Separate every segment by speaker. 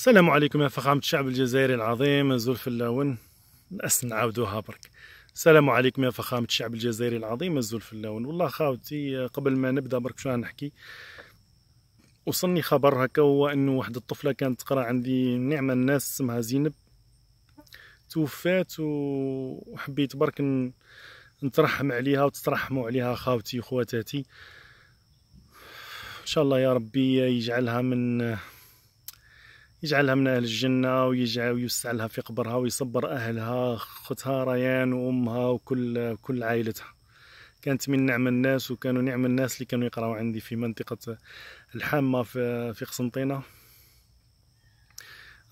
Speaker 1: السلام عليكم يا فخامة الشعب الجزائري العظيم زلف اللون نأس نعاودوها برك السلام عليكم يا فخامة الشعب الجزائري العظيم زلف اللون والله خاوتي قبل ما نبدا برك شو نحكي وصلني خبر هكا هو انه واحد الطفلة كانت تقرا عندي نعمة الناس اسمها زينب توفات وحبيت برك نترحم عليها وتترحموا عليها خاوتي وخواتاتي ان شاء الله يا ربي يجعلها من يجعلها من أهل الجنة ويجعل ويوسع في قبرها ويصبر أهلها خوتها ريان وأمها وكل كل عائلتها كانت من نعم الناس وكانوا نعم الناس اللي كانوا يقراو عندي في منطقة الحامة في, في قسنطينة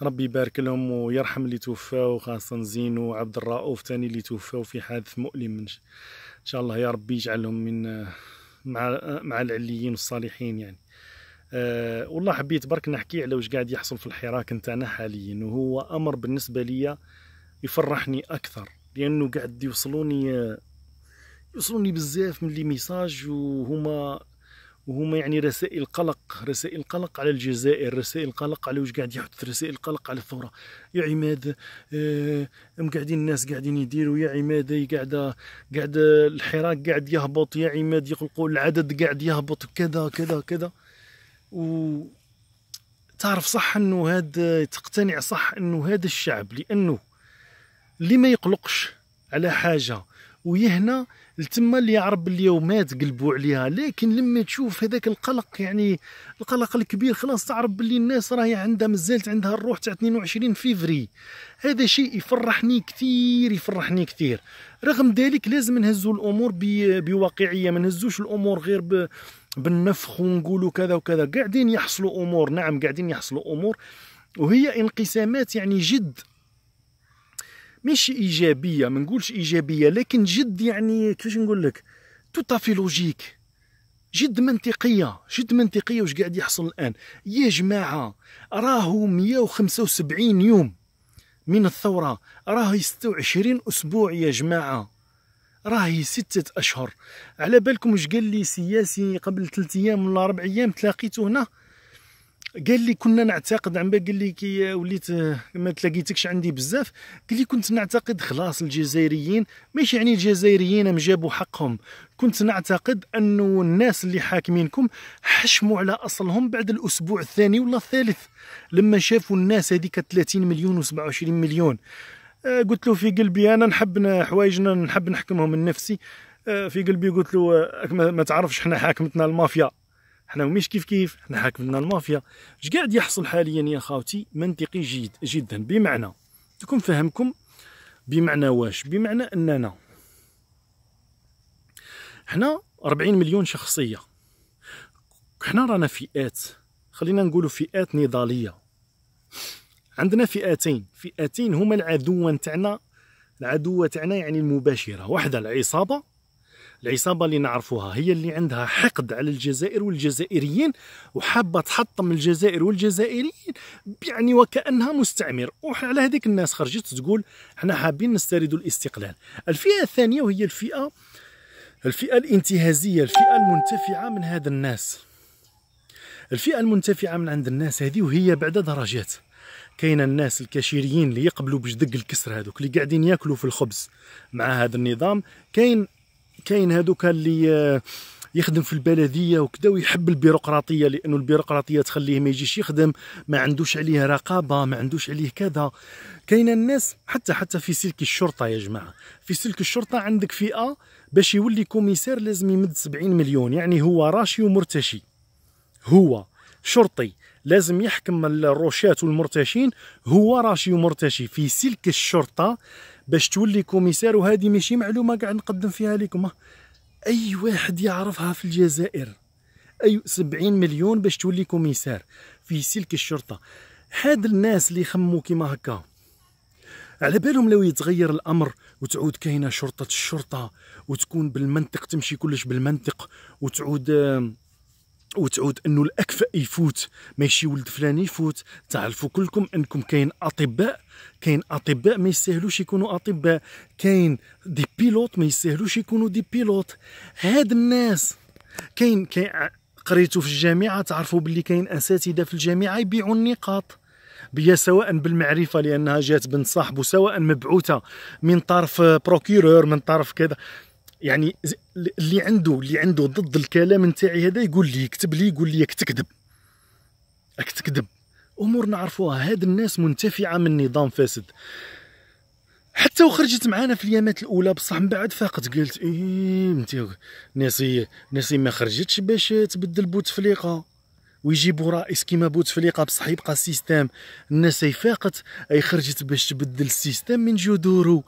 Speaker 1: ربي يبارك لهم ويرحم اللي توفاو خاصة زينو وعبد الرؤوف تاني اللي توفاو في حادث مؤلم إن شاء الله يا ربي يجعلهم من مع مع العليين الصالحين يعني أه والله حبيت برك نحكي على واش قاعد يحصل في الحراك نتاعنا حاليا وهو امر بالنسبه لي يفرحني اكثر لانه قاعد يوصلوني يوصلوني بزاف من لي ميساج وهما وهما يعني رسائل قلق رسائل قلق على الجزائر رسائل قلق على واش قاعد يحدث رسائل قلق على الثوره يا عماد آه قاعدين الناس قاعدين يديروا يا عماد قاعده قاعد الحراك قاعد يهبط يا عماد يقلقوا العدد قاعد يهبط كذا كذا كذا و تعرف صح انه هاد تقتنع صح انه هذا الشعب لانه اللي ما يقلقش على حاجه ويهنا لتما اللي يعرف باللي مات قلبوا عليها لكن لما تشوف هذاك القلق يعني القلق الكبير خلاص تعرف باللي الناس راهي عندها مازالت عندها الروح تاع 22 فيفري هذا شيء يفرحني كثير يفرحني كثير رغم ذلك لازم نهزوا الامور بواقعيه ما نهزوش الامور غير بالنفخ ونقولوا كذا وكذا قاعدين يحصلوا امور نعم قاعدين يحصلوا امور وهي انقسامات يعني جد مش ايجابيه ما نقولش ايجابيه لكن جد يعني كيفاش نقول لك توتافي لوجيك جد منطقيه جد منطقيه واش قاعد يحصل الان يا جماعه راهو 175 يوم من الثوره راهي 26 اسبوع يا جماعه راهي ستة أشهر على بالكم واش قال لي سياسي قبل ثلاث أيام ولا أربع أيام تلاقيته هنا قال لي كنا نعتقد عم قال لي كي وليت ما تلاقيتكش عندي بزاف قال لي كنت نعتقد خلاص الجزائريين ماشي يعني الجزائريين ام جابوا حقهم كنت نعتقد انه الناس اللي حاكمينكم حشموا على اصلهم بعد الاسبوع الثاني ولا الثالث لما شافوا الناس هذيك 30 مليون و27 مليون آه، قلت له في قلبي انا نحب حوايجنا نحب نحكمهم من نفسي آه، في قلبي قلت له آه، ما تعرفش حنا حاكمتنا المافيا حنا مش كيف كيف حنا حاكمتنا المافيا اش قاعد يحصل حاليا يا خاوتي منطقي جيد جدا بمعنى تكون فهمكم بمعنى واش بمعنى اننا حنا 40 مليون شخصيه حنا رانا فئات خلينا نقولوا فئات نضاليه عندنا فئتين فئتين هما العدوان تاعنا العدو تاعنا يعني المباشرة واحدة العصابة العصابة اللي نعرفوها هي اللي عندها حقد على الجزائر والجزائريين وحابة تحطم الجزائر والجزائريين يعني وكأنها مستعمر وعلى هذيك الناس خرجت تقول احنا حابين نستردوا الاستقلال الفئة الثانية وهي الفئة الفئة الانتهازية الفئة المنتفعة من هذا الناس الفئة المنتفعة من عند الناس هذه وهي بعد درجات كاين الناس الكاشيريين اللي يقبلوا بجدق الكسر هذوك اللي قاعدين ياكلوا في الخبز مع هذا النظام كاين كاين هذوك اللي آه، يخدم في البلديه وكذا ويحب البيروقراطيه لانه البيروقراطيه تخليه ما يجيش يخدم ما عندوش عليه رقابه ما عندوش عليه كذا كاين الناس حتى حتى في سلك الشرطه يا جماعه في سلك الشرطه عندك فئه باش يولي كوميسار لازم يمد 70 مليون يعني هو راشي ومرتشي هو شرطي لازم يحكم الروشات والمرتشين هو راشي ومرتشي في سلك الشرطه باش تولي كوميسار وهذه ماشي معلومه كاع نقدم فيها لكم اي واحد يعرفها في الجزائر اي 70 مليون باش تولي كوميسار في سلك الشرطه هاد الناس اللي يخموا كيما هكا على بالهم لو يتغير الامر وتعود كاينه شرطه الشرطه وتكون بالمنطق تمشي كلش بالمنطق وتعود وتعود انه الاكفاء يفوت ماشي ولد فلان يفوت تعرفوا كلكم انكم كاين اطباء كاين اطباء ما يستاهلوش يكونوا اطباء كاين دي بيلوت ما يستاهلوش يكونوا دي بيلوت هاد الناس كاين كاين قريتو في الجامعه تعرفوا باللي كاين اساتذه في الجامعه يبيعوا النقاط بيا سواء بالمعرفه لانها جات بنت صاحبه سواء مبعوثه من طرف بروكيرور من طرف كذا يعني اللي عنده اللي عنده ضد الكلام نتاعي هذا يقول لي يكتب لي يقول لي تكذب راك تكذب امور نعرفوها هاد الناس منتفعه من نظام فاسد حتى وخرجت معانا في اليامات الاولى بصح من بعد فاقت قلت ايه انت ناسي ناسي ما خرجتش باش تبدل بوتفليقه ويجيبوا رئيس كيما بوتفليقه بصح يبقى السيستم الناس فاقت اي خرجت باش تبدل السيستم من جذوره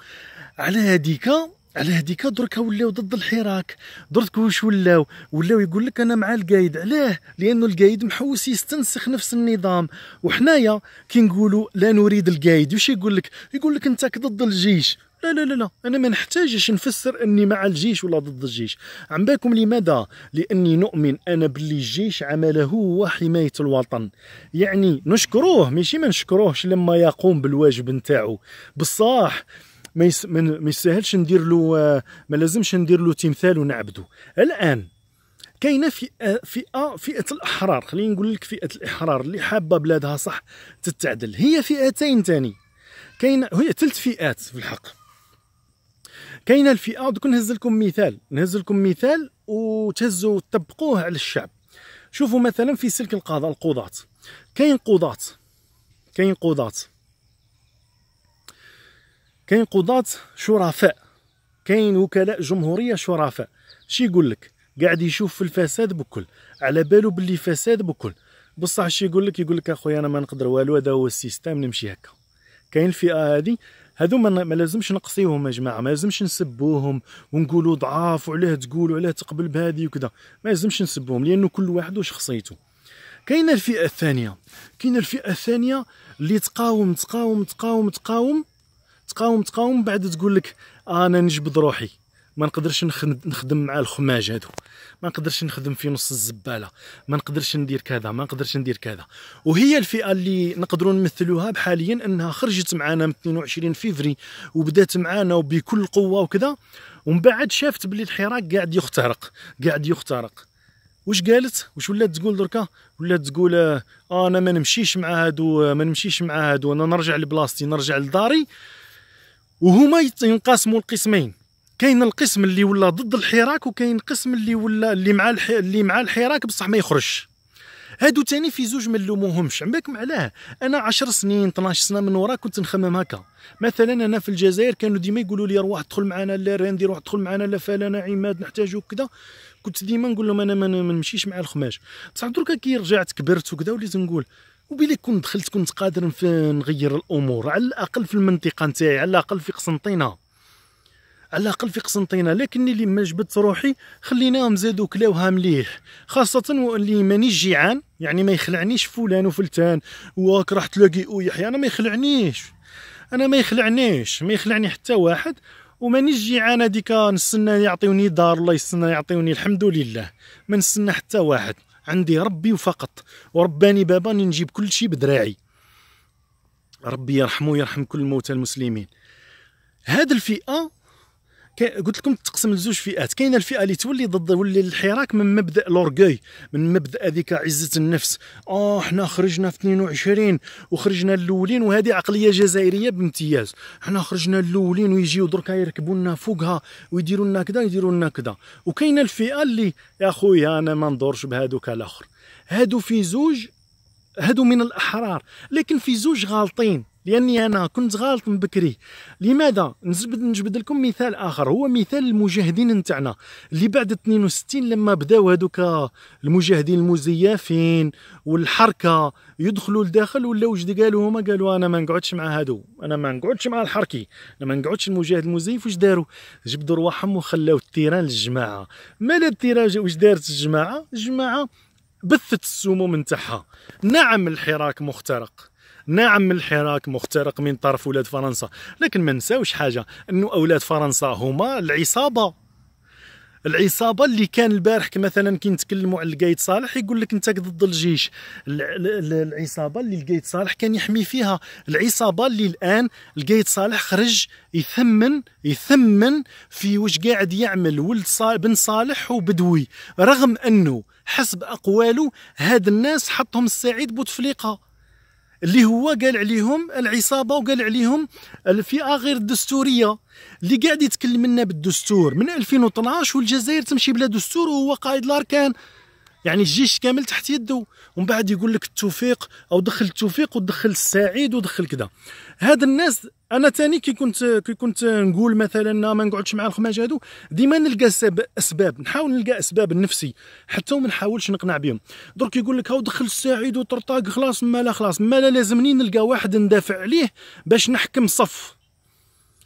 Speaker 1: على هذيك على هذيك درك ولاو ضد الحراك درك واش ولاو ولاو يقول لك انا مع القايد علاه لانه القايد محوس يستنسخ نفس النظام وحنايا كي نقولوا لا نريد القايد واش يقول لك يقول لك انت ضد الجيش لا لا لا لا انا ما نحتاجش نفسر اني مع الجيش ولا ضد الجيش عم بالكم لماذا لاني نؤمن انا باللي الجيش عمله هو حمايه الوطن يعني نشكروه ماشي ما نشكروهش لما يقوم بالواجب نتاعو بصح ما يس... ما يسهلش ندير له ما لازمش ندير له تمثال ونعبده الان كاينه فئه فئه فئه الاحرار خلينا نقول لك فئه الاحرار اللي حابه بلادها صح تتعدل هي فئتين ثاني كاينه هي ثلاث فئات في الحق كاينه الفئه دوك نهز لكم مثال نهز لكم مثال وتهزوا تطبقوه على الشعب شوفوا مثلا في سلك القضاء القضاة كاين قضاة كاين قضاة كاين قضاة شرفاء كاين وكلاء جمهوريه شرفاء شي يقول لك قاعد يشوف في الفساد بكل على بالو باللي فساد بكل بصح شي يقول لك يقول لك اخويا انا ما نقدر والو هذا هو السيستم نمشي هكا كاين الفئه هذه هذو ما, ما لازمش نقصيهم يا جماعه ما لازمش نسبوهم ونقولوا ضعاف وعلاه تقول وعليه تقبل بهذه وكذا ما لازمش نسبوهم لانه كل واحد وشخصيته كاينه الفئه الثانيه كاينه الفئه الثانيه اللي تقاوم تقاوم تقاوم تقاوم تقاوم تقاوم بعد تقول لك انا نجبد روحي ما نقدرش نخدم مع الخماج هادو ما نقدرش نخدم في نص الزباله ما نقدرش ندير كذا ما نقدرش ندير كذا وهي الفئه اللي نقدروا نمثلوها بحاليا انها خرجت معنا من 22 فيفري وبدات معنا وبكل قوه وكذا ومن بعد شافت بلي الحراك قاعد يخترق قاعد يخترق واش قالت واش ولات تقول دركا ولات تقول آه انا ما نمشيش مع هادو ما نمشيش مع هادو انا نرجع لبلاصتي نرجع لداري وهما ينقسموا القسمين كاين القسم اللي ولا ضد الحراك وكاين القسم اللي ولا اللي مع الح... اللي مع الحراك بصح ما يخرجش هادو تاني في زوج ما نلوموهمش عم علاه انا 10 سنين 12 سنه من ورا كنت نخمم هكا مثلا انا في الجزائر كانوا ديما يقولوا لي روح ادخل معنا لا راندي روح ادخل معنا لا فلان عماد نحتاجوك كذا كنت ديما نقول لهم انا ما نمشيش مع الخماش بصح دركا كي رجعت كبرت وكذا وليت نقول وبلي كنت دخلت كنت قادر نغير الامور على الاقل في المنطقه نتاعي على الاقل في قسنطينه على الاقل في قسنطينه لكني اللي ما جبدت روحي خليناهم زادوا كلاوها مليح خاصه اللي مانيش جيعان يعني ما يخلعنيش فلان وفلتان واك راح تلاقي او يحيى انا ما يخلعنيش انا ما يخلعنيش ما يخلعني حتى واحد وماني جيعان هذيك نستنى يعطيوني دار الله يستنى يعطيوني الحمد لله ما نستنى حتى واحد عندي ربي وفقط ورباني بابا نجيب كل شيء بدراعي ربي يرحمه ويرحم كل موتى المسلمين هذه الفئه قلت لكم تقسم لزوج فئات كاينه الفئه اللي تولي ضد ولي الحراك من مبدا لورغوي من مبدا هذيك عزه النفس اه حنا خرجنا في 22 وخرجنا الاولين وهذه عقليه جزائريه بامتياز حنا خرجنا الاولين ويجيو دركا يركبوا لنا فوقها ويديروا لنا كذا يديروا لنا كذا وكاينه الفئه اللي يا خويا انا ما ندورش بهذوك الاخر هادو في زوج هادو من الاحرار لكن في زوج غالطين لاني انا كنت غالط من بكري لماذا نجبد نجبد لكم مثال اخر هو مثال المجاهدين نتاعنا اللي بعد 62 لما بداو هذوك المجاهدين المزيفين والحركه يدخلوا لداخل ولا وجد قالوا هما قالوا انا ما نقعدش مع هادو انا ما نقعدش مع الحركي انا ما نقعدش المجاهد المزيف واش داروا جبدوا رواحهم وخلاو التيران للجماعه ماذا التيران واش دارت الجماعه الجماعه بثت السموم نتاعها نعم الحراك مخترق نعم من الحراك مخترق من طرف ولاد فرنسا لكن ما نساوش حاجه انه اولاد فرنسا هما العصابه العصابه اللي كان البارح مثلا كي نتكلموا على القايد صالح يقول لك انت ضد الجيش العصابه اللي القايد صالح كان يحمي فيها العصابه اللي الان القايد صالح خرج يثمن يثمن في واش قاعد يعمل ولد صالح بن صالح وبدوي رغم انه حسب اقواله هاد الناس حطهم السعيد بوتفليقه اللي هو قال عليهم العصابه وقال عليهم الفئه غير الدستوريه اللي قاعد يتكلم لنا بالدستور من 2012 والجزائر تمشي بلا دستور وهو قائد الاركان يعني الجيش كامل تحت يده ومن بعد يقول لك التوفيق او دخل التوفيق ودخل السعيد ودخل كذا هاد الناس انا تاني كي كنت كي كنت نقول مثلا ما نقعدش مع الخماج هادو ديما نلقى اسباب نحاول نلقى اسباب النفسي حتى وما نحاولش نقنع بهم درك يقول لك هاو دخل السعيد وطرطاق خلاص ما لا خلاص ما لا لازمني نلقى واحد ندافع عليه باش نحكم صف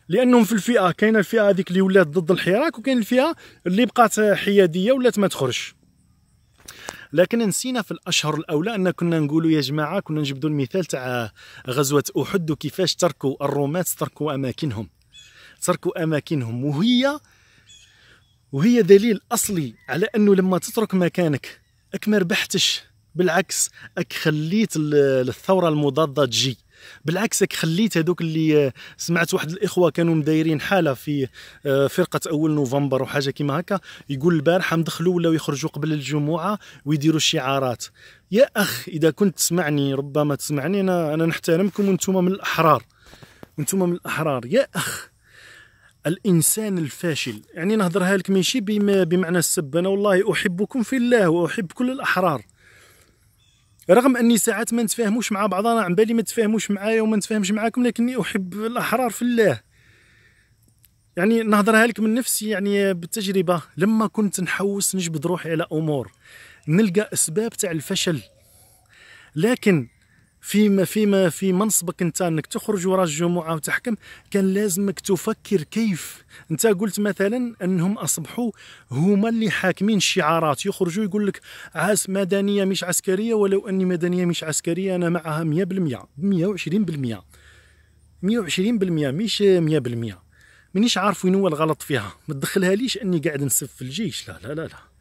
Speaker 1: لانهم في الفئه كاينه الفئه هذيك اللي ولات ضد الحراك وكاين الفئه اللي بقات حياديه ولات ما تخرجش لكن نسينا في الاشهر الاولى ان كنا نقولوا يا جماعه كنا نجبدوا المثال تاع غزوه احد وكيفاش تركوا الرومات تركوا اماكنهم تركوا اماكنهم وهي وهي دليل اصلي على انه لما تترك مكانك اك ما ربحتش بالعكس اك خليت الثوره المضاده تجي بالعكس خليت هذوك اللي آه، سمعت واحد الاخوه كانوا مدايرين حاله في آه، فرقه اول نوفمبر وحاجه كيما هكا يقول البارحه مدخلوا ولاو يخرجوا قبل الجمعه ويديروا شعارات يا اخ اذا كنت تسمعني ربما تسمعني انا انا نحترمكم وانتم من الاحرار وانتم من الاحرار يا اخ الانسان الفاشل يعني نهضرها لك ماشي بمعنى السب انا والله احبكم في الله واحب كل الاحرار رغم اني ساعات ما نتفاهموش مع بعضنا عن بالي ما تفاهموش معايا وما نتفاهمش معاكم لكني احب الاحرار في الله يعني نهضرها لك من نفسي يعني بالتجربه لما كنت نحوس نجبد روحي على امور نلقى اسباب تاع الفشل لكن فيما فيما في منصبك انت انك تخرج وراء الجمعه وتحكم كان لازمك تفكر كيف انت قلت مثلا انهم اصبحوا هما اللي حاكمين الشعارات يخرجوا يقول لك عاس مدنيه مش عسكريه ولو اني مدنيه مش عسكريه انا معها 100% 120% 120% مش 100% مانيش عارف وين هو الغلط فيها ما تدخلها ليش اني قاعد نسف في الجيش لا لا لا, لا.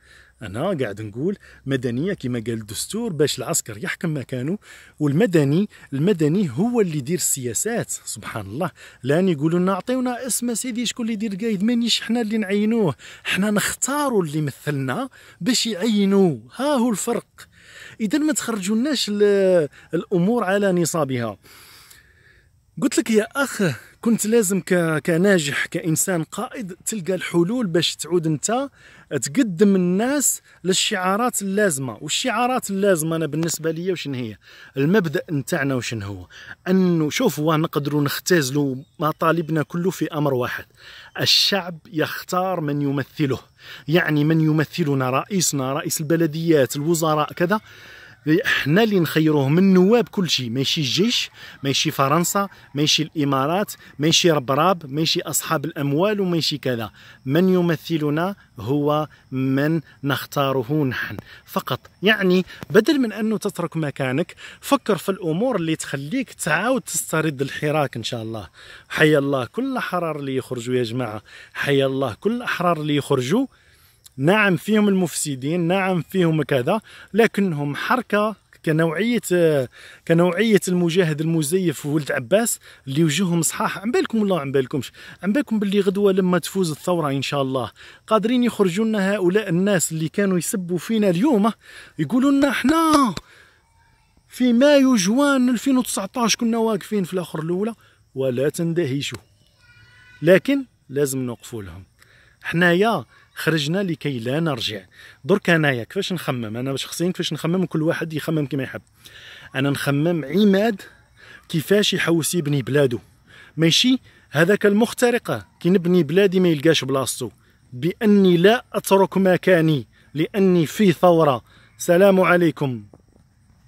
Speaker 1: انا قاعد نقول مدنيه كما قال الدستور باش العسكر يحكم مكانه والمدني المدني هو اللي يدير السياسات سبحان الله لان يقولوا لنا اعطيونا اسم سيدي شكون اللي يدير قايد مانيش حنا اللي نعينوه حنا نختاروا اللي مثلنا باش يعينوه ها هو الفرق اذا ما تخرجوناش الامور على نصابها قلت لك يا اخ كنت لازم ك... كناجح كانسان قائد تلقى الحلول باش تعود انت تقدم الناس للشعارات اللازمه والشعارات اللازمه انا بالنسبه لي وشن هي المبدا نتاعنا وشن هو انه شوفوا نقدروا نختزلوا مطالبنا كله في امر واحد الشعب يختار من يمثله يعني من يمثلنا رئيسنا رئيس البلديات الوزراء كذا إيه، احنا اللي نخيروه من نواب كل شيء ماشي الجيش ماشي فرنسا ماشي الامارات ماشي ربراب ماشي اصحاب الاموال وماشي كذا من يمثلنا هو من نختاره نحن فقط يعني بدل من انه تترك مكانك فكر في الامور اللي تخليك تعاود تسترد الحراك ان شاء الله حيا الله كل الاحرار اللي يخرجوا يا جماعه حيا الله كل الاحرار اللي يخرجوا نعم فيهم المفسدين نعم فيهم كذا لكنهم حركه كنوعيه كنوعيه المجاهد المزيف ولد عباس اللي وجوههم صحاح عن بالكم والله عم بالكمش عن بالكم باللي غدوه لما تفوز الثوره ان شاء الله قادرين يخرجوا لنا هؤلاء الناس اللي كانوا يسبوا فينا اليوم يقولوا لنا حنا في مايو جوان 2019 كنا واقفين في الاخر الاولى ولا تندهشوا لكن لازم نوقفوا لهم حنايا خرجنا لكي لا نرجع درك انايا كيفاش نخمم انا شخصيا كيفاش نخمم كل واحد يخمم كما يحب انا نخمم عماد كيفاش يحوس يبني بلادو ماشي هذاك المخترقه كي نبني بلادي ما يلقاش بلاصتو باني لا اترك مكاني لاني في ثوره سلام عليكم